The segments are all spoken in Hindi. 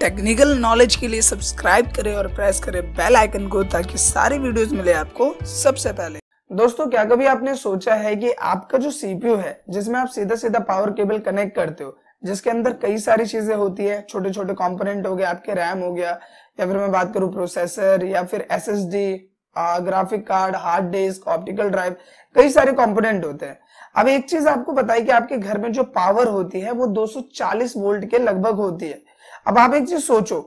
टेक्निकल नॉलेज के लिए सब्सक्राइब करें और प्रेस करें बेल आइकन को ताकि सारी वीडियोस मिले आपको सबसे पहले दोस्तों क्या कभी आपने सोचा है कि आपका जो सीपीयू है जिसमें आप सीधा सीधा पावर केबल कनेक्ट करते हो जिसके अंदर कई सारी चीजें होती है छोटे छोटे कॉम्पोनेंट हो गए आपके रैम हो गया या फिर मैं बात करूं प्रोसेसर या फिर एस graphic card hard disk optical drive कई सारे कंपोनेंट होते हैं अब एक चीज आपको बताई कि आपके घर में जो पावर होती है वो 240 वोल्ट के लगभग होती है अब आप एक चीज सोचो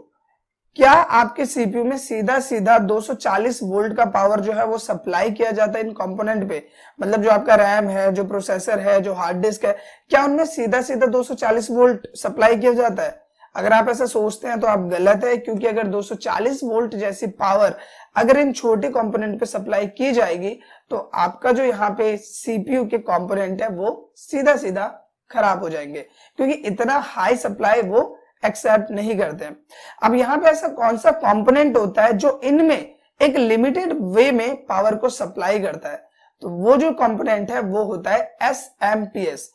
क्या आपके सीपीयू में सीधा सीधा 240 वोल्ट का पावर जो है वो सप्लाई किया जाता है इन कंपोनेंट पे मतलब जो आपका रैम है जो प्रोसेसर है जो हार्ड डिस्क है क्या उनमें सीधा सीधा 240 वोल्ट सप्लाई किया जाता है अगर आप ऐसा सोचते हैं तो आप गलत है क्योंकि अगर 240 वोल्ट जैसी पावर अगर इन छोटे कंपोनेंट पे सप्लाई की जाएगी तो आपका जो यहाँ पे सीपीयू के कॉम्पोनेंट है वो सीधा सीधा खराब हो जाएंगे क्योंकि इतना हाई सप्लाई वो एक्सेप्ट नहीं करते अब यहाँ पे ऐसा कौन सा कॉम्पोनेंट होता है जो इनमें एक लिमिटेड वे में पावर को सप्लाई करता है तो वो जो कॉम्पोनेंट है वो होता है S M P S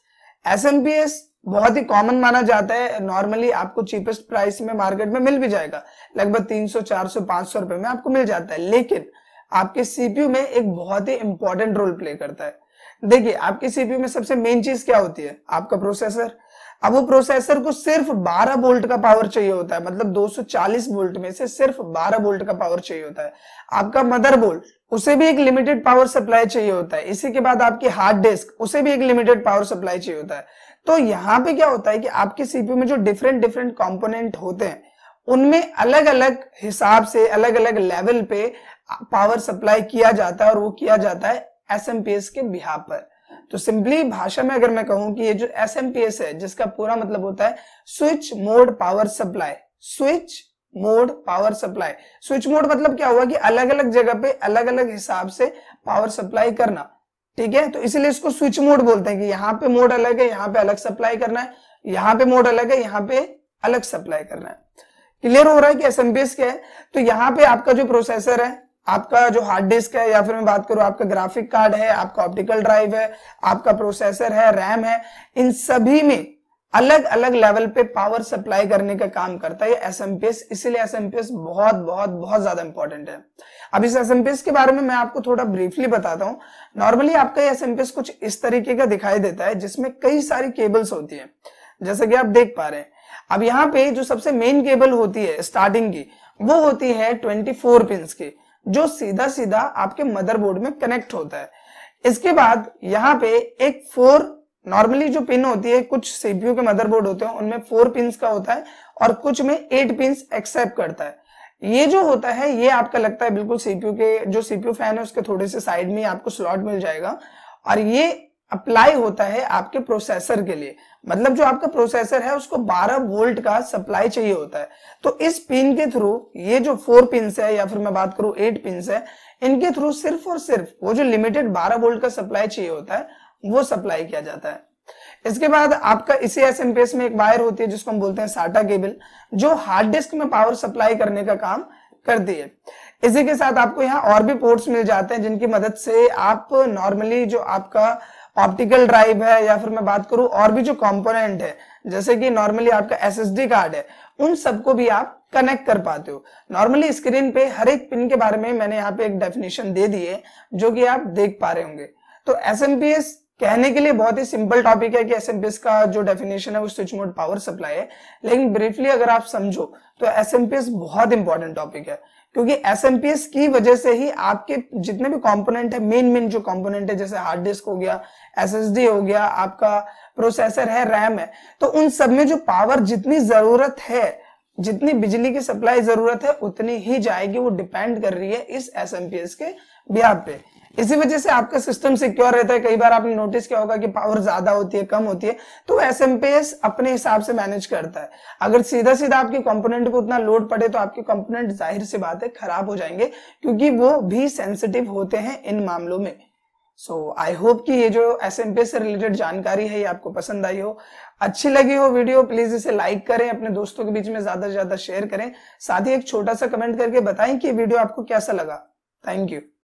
S M P S बहुत ही कॉमन माना जाता है नॉर्मली आपको चीपेस्ट प्राइस में मार्केट में मिल भी जाएगा लगभग 300, 400, 500 रुपए में आपको मिल जाता है लेकिन आपके सीपीयू में एक बहुत ही इंपॉर्टेंट रोल प्ले करता है देखिए आपके सीपीयू में सबसे मेन चीज क्या होती है आपका प्रोसेसर अब वो प्रोसेसर को सिर्फ 12 वोल्ट का पावर चाहिए होता है मतलब 240 वोल्ट में से सिर्फ 12 वोल्ट का पावर चाहिए होता है आपका मदरबोर्ड उसे भी एक लिमिटेड पावर सप्लाई चाहिए होता है इसी के बाद आपकी हार्ड डिस्क उसे भी एक लिमिटेड पावर सप्लाई चाहिए होता है तो यहाँ पे क्या होता है कि आपके सीपीयू में जो डिफरेंट डिफरेंट कॉम्पोनेंट होते हैं उनमें अलग अलग हिसाब से अलग अलग लेवल पे पावर सप्लाई किया जाता है और वो किया जाता है एस के बिहार पर तो सिंपली भाषा में अगर मैं कहूं कि ये जो एस है जिसका पूरा मतलब होता है switch mode power supply switch mode power supply switch mode मतलब क्या हुआ कि अलग अलग जगह पे अलग अलग हिसाब से पावर सप्लाई करना ठीक है तो इसलिए इसको स्विच मोड बोलते हैं कि यहाँ पे मोड अलग है यहाँ पे अलग सप्लाई करना है यहाँ पे मोड अलग है यहाँ पे अलग सप्लाई करना है क्लियर हो रहा है कि एस क्या है तो यहाँ पे आपका जो प्रोसेसर है आपका जो हार्ड डिस्क है या फिर मैं बात करूं आपका ग्राफिक कार्ड है आपका ऑप्टिकल ड्राइव है आपका प्रोसेसर है रैम है इन सभी में अलग अलग लेवल पे पावर सप्लाई करने का काम करता है एस एम इसीलिए एस एम बहुत बहुत बहुत ज्यादा इंपॉर्टेंट है अब इस एस के बारे में मैं आपको थोड़ा ब्रीफली बताता हूँ नॉर्मली आपका एस एम कुछ इस तरीके का दिखाई देता है जिसमें कई सारी केबल्स होती है जैसे कि आप देख पा रहे हैं अब यहाँ पे जो सबसे मेन केबल होती है स्टार्टिंग की वो होती है फोर पिंस की जो सीधा सीधा आपके मदरबोर्ड में कनेक्ट होता है इसके बाद यहाँ पे एक फोर नॉर्मली जो पिन होती है कुछ सीपीयू के मदरबोर्ड होते हैं उनमें फोर पिन का होता है और कुछ में एट पिन एक्सेप्ट करता है ये जो होता है ये आपका लगता है बिल्कुल सीपीयू के जो सीपीयू फैन है उसके थोड़े से साइड में आपको स्लॉट मिल जाएगा और ये अप्लाई होता है आपके प्रोसेसर के लिए मतलब जो आपका प्रोसेसर है उसको 12 वोल्ट का सप्लाई चाहिए होता है तो इस पिन के थ्रू ये जो फोर पिन है या फिर मैं बात करूं एट पिन है इनके थ्रू सिर्फ और सिर्फ वो जो लिमिटेड 12 वोल्ट का सप्लाई चाहिए होता है वो सप्लाई किया जाता है इसके बाद आपका इसी एस में एक वायर होती है जिसको हम बोलते हैं साटा केबल जो हार्ड डिस्क में पावर सप्लाई करने का काम करती है इसी के साथ आपको यहाँ और भी पोर्ट्स मिल जाते हैं जिनकी मदद से आप नॉर्मली जो आपका ऑप्टिकल ड्राइव है या फिर मैं बात करूं और भी जो कंपोनेंट है जैसे कि नॉर्मली आपका एसएसडी कार्ड है उन सबको भी आप कनेक्ट कर पाते हो नॉर्मली स्क्रीन पे हर एक पिन के बारे में मैंने यहाँ पे एक डेफिनेशन दे दिए जो कि आप देख पा रहे होंगे तो एस कहने के लिए बहुत ही सिंपल टॉपिक है कि एस का जो डेफिनेशन है वो स्विच मोड पावर सप्लाई है लेकिन ब्रीफली अगर आप समझो तो एस बहुत इंपॉर्टेंट टॉपिक है क्योंकि एस की वजह से ही आपके जितने भी कंपोनेंट है मेन मेन जो कंपोनेंट है जैसे हार्ड डिस्क हो गया डी हो गया आपका प्रोसेसर है रैम है तो उन सब में जो पावर जितनी जरूरत है जितनी बिजली की सप्लाई जरूरत है उतनी ही जाएगी वो डिपेंड कर रही है इस एस के ब्याह पे इसी वजह से आपका सिस्टम सिक्योर रहता है कई बार आपने नोटिस किया होगा कि पावर ज्यादा होती है कम होती है तो एस अपने हिसाब से मैनेज करता है अगर सीधा सीधा आपके कंपोनेंट को उतना लोड पड़े तो आपके कंपोनेंट जाहिर सी बात है खराब हो जाएंगे क्योंकि वो भी सेंसिटिव होते हैं इन मामलों में सो आई होप कि ये जो एस एम से रिलेटेड जानकारी है ये आपको पसंद आई हो अच्छी लगी हो वीडियो प्लीज इसे लाइक करें अपने दोस्तों के बीच में ज्यादा से ज्यादा शेयर करें साथ ही एक छोटा सा कमेंट करके बताएं कि वीडियो आपको कैसा लगा थैंक यू